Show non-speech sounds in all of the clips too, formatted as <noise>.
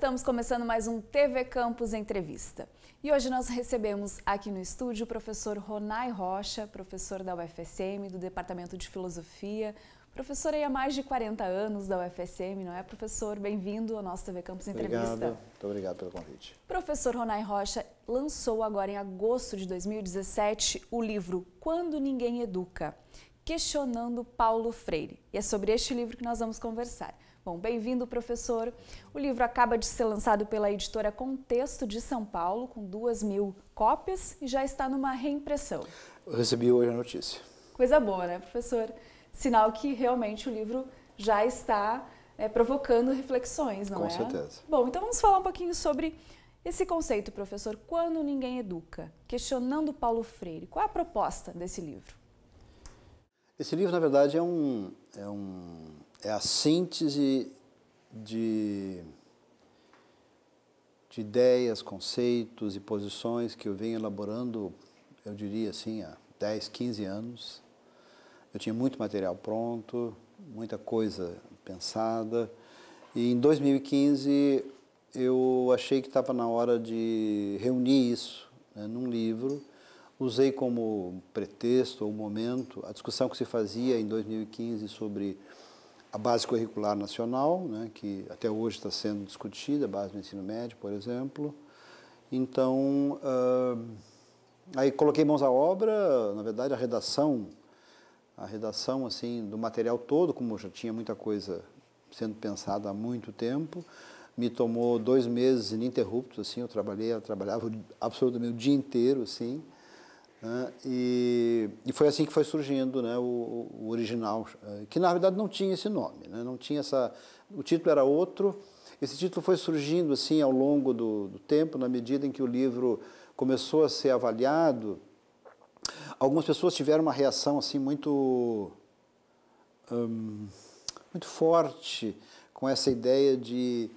estamos começando mais um TV Campus Entrevista. E hoje nós recebemos aqui no estúdio o professor Ronai Rocha, professor da UFSM, do Departamento de Filosofia, professor aí há mais de 40 anos da UFSM, não é, professor? Bem-vindo ao nosso TV Campus Entrevista. Obrigado, muito obrigado pelo convite. Professor Ronai Rocha lançou agora em agosto de 2017 o livro Quando Ninguém Educa, questionando Paulo Freire. E é sobre este livro que nós vamos conversar. Bom, bem-vindo, professor. O livro acaba de ser lançado pela editora Contexto de São Paulo, com duas mil cópias, e já está numa reimpressão. Eu recebi hoje a notícia. Coisa boa, né, professor? Sinal que realmente o livro já está é, provocando reflexões, não com é? Com certeza. Bom, então vamos falar um pouquinho sobre esse conceito, professor, Quando Ninguém Educa, questionando Paulo Freire. Qual é a proposta desse livro? Esse livro, na verdade, é um, é um é a síntese de, de ideias, conceitos e posições que eu venho elaborando, eu diria assim, há 10, 15 anos. Eu tinha muito material pronto, muita coisa pensada. E em 2015 eu achei que estava na hora de reunir isso né, num livro. Usei como pretexto ou momento a discussão que se fazia em 2015 sobre a base curricular nacional, né, que até hoje está sendo discutida, a base do ensino médio, por exemplo. Então, uh, aí coloquei mãos à obra, na verdade, a redação, a redação assim do material todo, como já tinha muita coisa sendo pensada há muito tempo, me tomou dois meses ininterruptos, assim, eu trabalhei, eu trabalhava absolutamente o dia inteiro, assim, né, e e foi assim que foi surgindo né, o, o, original, eh, que na verdade não tinha esse nome, né, não tinha essa. O título era outro. Esse título foi surgindo assim ao longo do, do tempo, na medida em que o livro começou a ser avaliado. Algumas pessoas tiveram uma reação assim muito hum, muito forte com essa ideia de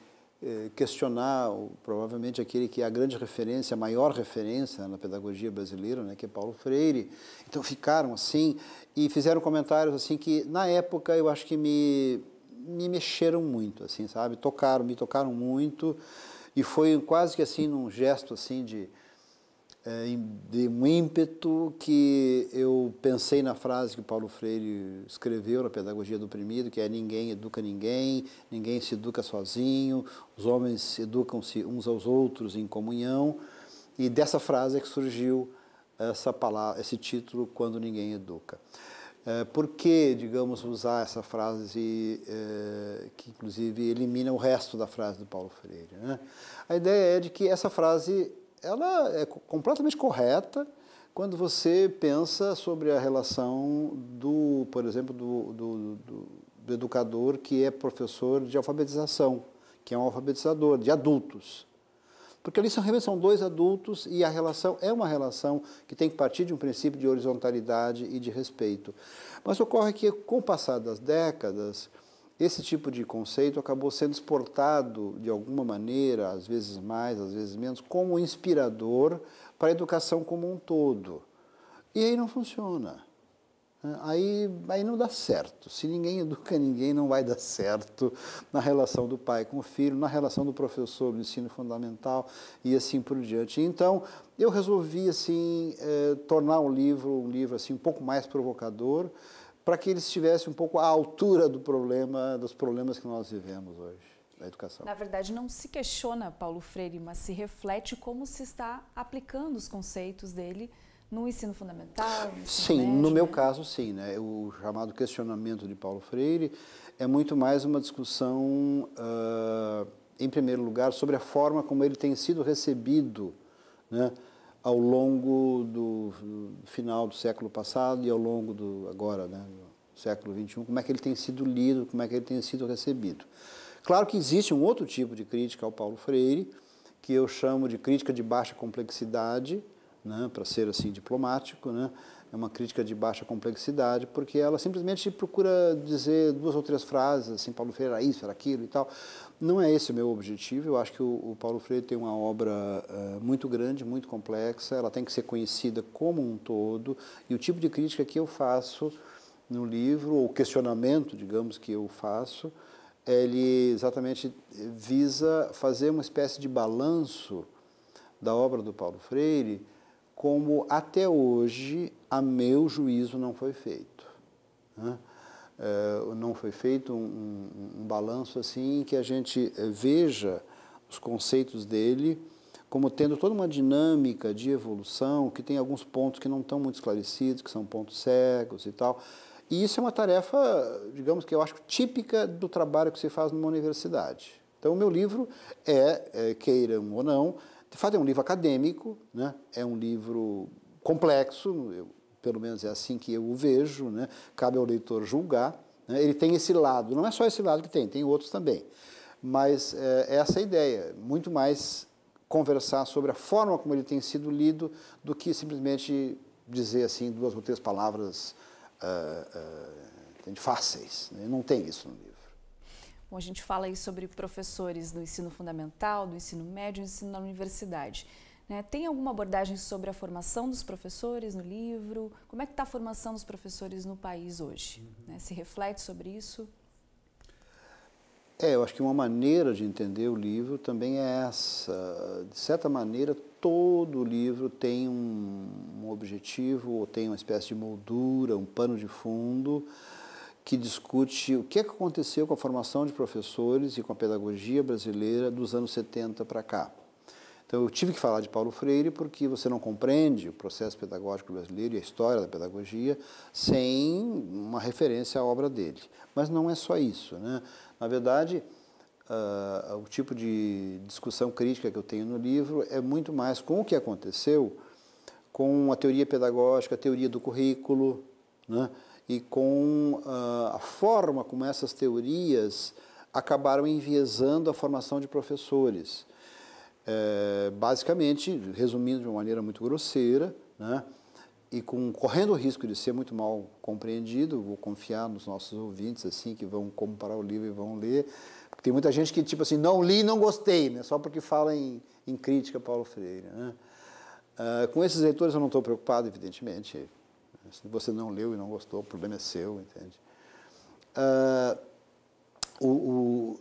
eh, questionar provavelmente aquele que é a grande referência, a maior referência na pedagogia brasileira, né, que é Paulo Freire. Então ficaram assim e fizeram comentários assim que na época eu acho que me me mexeram muito, assim, sabe? Tocaram, me tocaram muito e foi quase que assim num gesto assim de é, de um ímpeto que eu pensei na frase que o Paulo Freire escreveu na Pedagogia do Oprimido, que é ninguém educa ninguém, ninguém se educa sozinho, os homens educam-se uns aos outros em comunhão, e dessa frase é que surgiu essa palavra, esse título, Quando Ninguém Educa. É, por que, digamos, usar essa frase é, que, inclusive, elimina o resto da frase do Paulo Freire? Né? A ideia é de que essa frase ela é completamente correta quando você pensa sobre a relação do, por exemplo, do, do, do, do educador que é professor de alfabetização, que é um alfabetizador de adultos. Porque ali são, realmente são dois adultos e a relação é uma relação que tem que partir de um princípio de horizontalidade e de respeito. Mas ocorre que, com o passar das décadas, esse tipo de conceito acabou sendo exportado de alguma maneira, às vezes mais, às vezes menos, como inspirador para a educação como um todo. E aí não funciona. Aí, aí não dá certo. Se ninguém educa ninguém, não vai dar certo na relação do pai com o filho, na relação do professor no ensino fundamental e assim por diante. Então, eu resolvi assim eh, tornar o livro um livro assim um pouco mais provocador para que ele estivesse um pouco à altura do problema, dos problemas que nós vivemos hoje. Da educação. Na verdade, não se questiona Paulo Freire, mas se reflete como se está aplicando os conceitos dele no ensino fundamental? No ensino sim, médio, no meu né? caso, sim. Né? O chamado questionamento de Paulo Freire é muito mais uma discussão, uh, em primeiro lugar, sobre a forma como ele tem sido recebido né, ao longo do, final do século passado e ao longo do agora, né, do século XXI, como é que ele tem sido lido, como é que ele tem sido recebido. Claro que existe um outro tipo de crítica ao Paulo Freire, que eu chamo de crítica de baixa complexidade, né, para ser assim diplomático, né, é uma crítica de baixa complexidade, porque ela simplesmente procura dizer duas ou três frases, assim, Paulo Freire era isso, era aquilo e tal. Não é esse o meu objetivo, eu acho que o, o Paulo Freire tem uma obra uh, muito grande, muito complexa, ela tem que ser conhecida como um todo, e o tipo de crítica que eu faço no livro, ou questionamento, digamos, que eu faço, ele exatamente visa fazer uma espécie de balanço da obra do Paulo Freire, como até hoje, a meu juízo, não foi feito. Né? É, não foi feito um, um, um balanço assim que a gente é, veja os conceitos dele como tendo toda uma dinâmica de evolução que tem alguns pontos que não estão muito esclarecidos, que são pontos cegos e tal. E isso é uma tarefa, digamos que eu acho típica do trabalho que se faz numa universidade. Então, o meu livro é, é queiram ou não, de fato, é um livro acadêmico, né? é um livro complexo, eu, pelo menos é assim que eu o vejo, né? cabe ao leitor julgar. Né? Ele tem esse lado, não é só esse lado que tem, tem outros também. Mas é, é essa a ideia, muito mais conversar sobre a forma como ele tem sido lido do que simplesmente dizer assim duas ou três palavras uh, uh, fáceis. Né? Não tem isso no livro. Bom, a gente fala aí sobre professores do ensino fundamental, do ensino médio, do ensino na universidade. Né? Tem alguma abordagem sobre a formação dos professores no livro? Como é que está a formação dos professores no país hoje? Uhum. Né? Se reflete sobre isso? É, eu acho que uma maneira de entender o livro também é essa. De certa maneira, todo livro tem um, um objetivo, ou tem uma espécie de moldura, um pano de fundo, que discute o é que, aconteceu com a formação de professores e com a pedagogia brasileira dos anos 70 para cá. Então, eu tive que falar de Paulo Freire porque você não compreende o processo pedagógico brasileiro e a história da pedagogia sem uma referência à obra dele. Mas não é só isso. Né? Na verdade, uh, o tipo de discussão crítica que eu tenho no livro é muito mais com o que aconteceu com a teoria pedagógica, a teoria do currículo, né? e com uh, a forma como essas teorias acabaram enviesando a formação de professores. É, basicamente, resumindo de uma maneira muito grosseira, né, e com, correndo o risco de ser muito mal compreendido, vou confiar nos nossos ouvintes assim que vão comprar o livro e vão ler, porque tem muita gente que tipo assim não li, não gostei, né, só porque fala em, em crítica Paulo Freire. Né. Uh, com esses leitores eu não estou preocupado, evidentemente. Se você não leu e não gostou, o problema é seu, entende? Ah, o, o,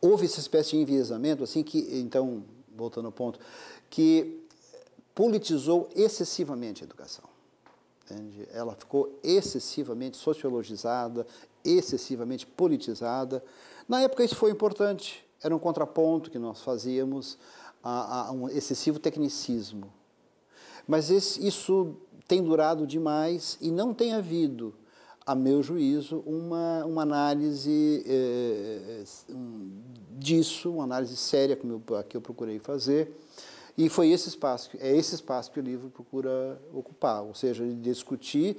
houve essa espécie de enviesamento, assim que, então, voltando ao ponto, que politizou excessivamente a educação. Entende? Ela ficou excessivamente sociologizada, excessivamente politizada. Na época isso foi importante, era um contraponto que nós fazíamos a, a um excessivo tecnicismo. Mas esse, isso tem durado demais e não tem havido, a meu juízo, uma, uma análise eh, eh, disso, uma análise séria eu, que eu procurei fazer. E foi esse espaço, é esse espaço que o livro procura ocupar, ou seja, discutir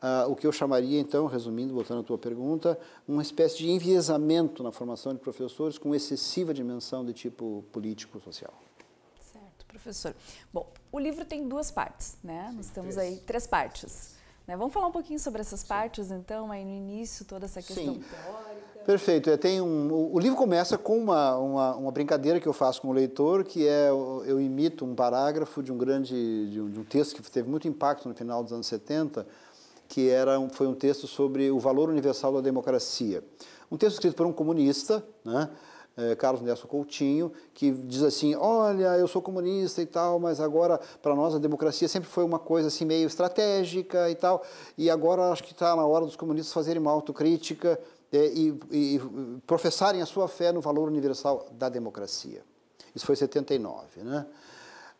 Uh, o que eu chamaria, então, resumindo, voltando à tua pergunta, uma espécie de enviesamento na formação de professores com excessiva dimensão de tipo político-social professor. Bom, o livro tem duas partes, né? Sim, Nós temos três. aí três partes. Né? Vamos falar um pouquinho sobre essas partes, então, aí no início, toda essa questão Sim. teórica. Perfeito. É, tem um, o livro começa com uma, uma, uma, brincadeira que eu faço com o leitor, que é eu imito um parágrafo de um grande de um, de um texto que teve muito impacto no final dos anos 70, que era um, foi um texto sobre o valor universal da democracia. Um texto escrito por um comunista, né? É, Carlos Nelson Coutinho, que diz assim: olha, eu sou comunista e tal, mas agora para nós a democracia sempre foi uma coisa assim meio estratégica e tal, e agora acho que está na hora dos comunistas fazerem uma autocrítica é, e, e professarem a sua fé no valor universal da democracia. Isso foi 79, né?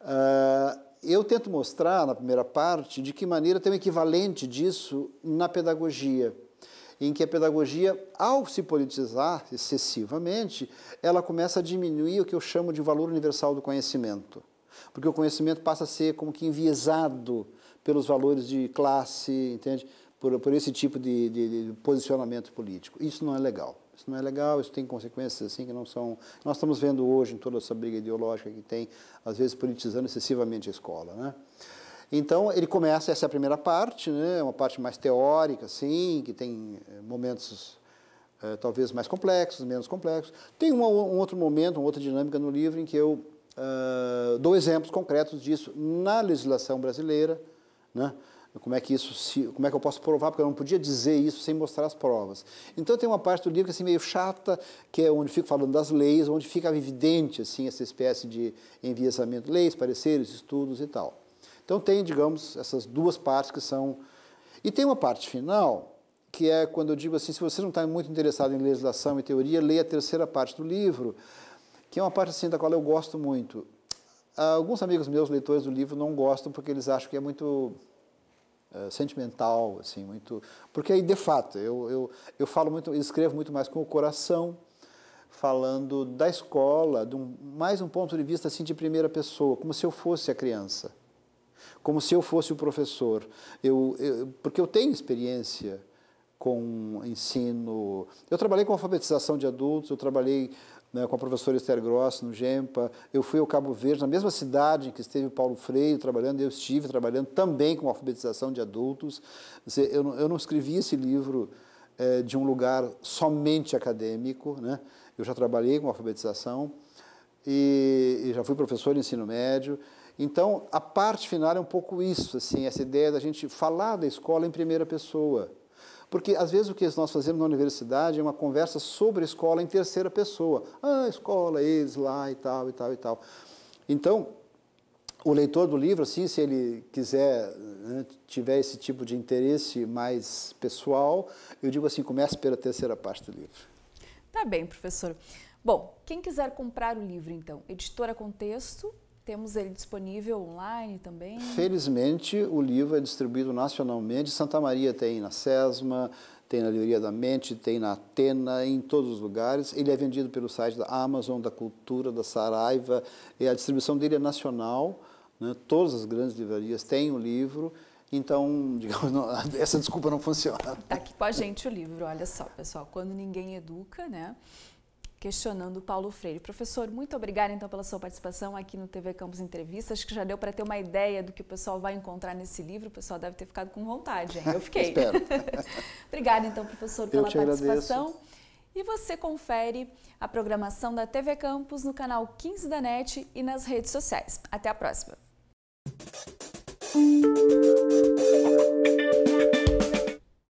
Uh, eu tento mostrar na primeira parte de que maneira tem um equivalente disso na pedagogia em que a pedagogia, ao se politizar excessivamente, ela começa a diminuir o que eu chamo de valor universal do conhecimento. Porque o conhecimento passa a ser como que enviesado pelos valores de classe, entende? Por, por esse tipo de, de, de posicionamento político. Isso não é legal. Isso não é legal, isso tem consequências assim que não são. Nós estamos vendo hoje em toda essa briga ideológica que tem, às vezes politizando excessivamente a escola. Né? Então, ele começa essa é a primeira parte, né, uma parte mais teórica, assim, que tem eh, momentos é, talvez mais complexos, menos complexos. Tem um, um, outro momento, uma outra dinâmica no livro em que eu uh, dou exemplos concretos disso na legislação brasileira, né? Como é que isso, se, como é que eu posso provar? Porque eu não podia dizer isso sem mostrar as provas. Então tem uma parte do livro que é, assim meio chata, que é onde fico falando das leis, onde fica evidente assim essa espécie de enviesamento, de leis, pareceres, estudos e tal. Então tem, digamos, essas duas partes que são. E tem uma parte final, que é quando eu digo assim, se você não está muito interessado em legislação e teoria, leia a terceira parte do livro, que é uma parte assim da qual eu gosto muito. Ah, alguns amigos meus, leitores do livro, não gostam porque eles acham que é muito eh, sentimental, assim, muito... Porque aí, de fato, eu, eu, eu falo muito, eu escrevo muito mais com o coração, falando da escola, de um, mais um ponto de vista assim de primeira pessoa, como se eu fosse a criança. Como se eu fosse o professor. Eu, eu, porque eu tenho experiência com ensino. Eu trabalhei com alfabetização de adultos, eu trabalhei né, com a professora Esther Gross no GEMPA, eu fui ao Cabo Verde, na mesma cidade em que esteve o Paulo Freire trabalhando, eu estive trabalhando também com alfabetização de adultos. Eu não, eu não escrevi esse livro é, de um lugar somente acadêmico, né? eu já trabalhei com alfabetização e, e já fui professor de ensino médio. Então, a parte final é um pouco isso, assim, essa ideia da gente falar da escola em primeira pessoa. Porque, às vezes, o que nós fazemos na universidade é uma conversa sobre a escola em terceira pessoa. Ah, escola, eles lá e tal, e tal, e tal. Então, o leitor do livro, assim, se ele quiser, né, tiver esse tipo de interesse mais pessoal, eu digo assim, comece pela terceira parte do livro. Tá bem, professor. Bom, quem quiser comprar o livro, então, Editora Contexto, temos ele disponível online também? Felizmente, o livro é distribuído nacionalmente. Santa Maria tem na SESMA, tem na Livraria da Mente, tem na Atena, em todos os lugares. Ele é vendido pelo site da Amazon, da Cultura, da Saraiva. E a distribuição dele é nacional. Né? Todas as grandes livrarias têm o livro. Então, <laughs> digamos, não, essa desculpa não funciona. Está aqui com a gente o livro, olha só, pessoal. Quando ninguém educa, né? questionando Paulo Freire. Professor, muito obrigada então pela sua participação aqui no TV Campos Entrevista. Acho que já deu para ter uma ideia do que o pessoal vai encontrar nesse livro. O pessoal deve ter ficado com vontade, hein? Eu fiquei. <laughs> Espero. <laughs> obrigada então, professor, pela participação. Agradeço. E você confere a programação da TV Campos no canal 15 da NET e nas redes sociais. Até a próxima.